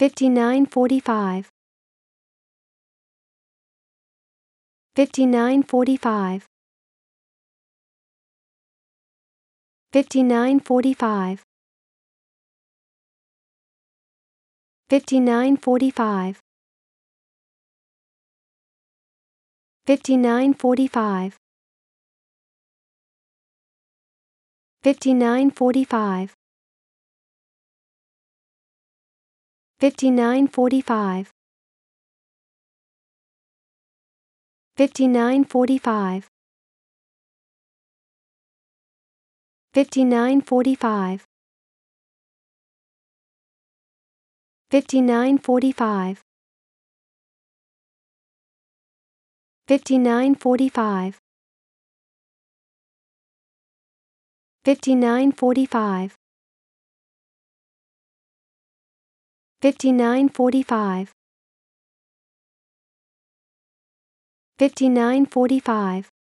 5945 5945 5945 5945 5945 5945 5945 5945 5945 5945 5945 5945 5945 5945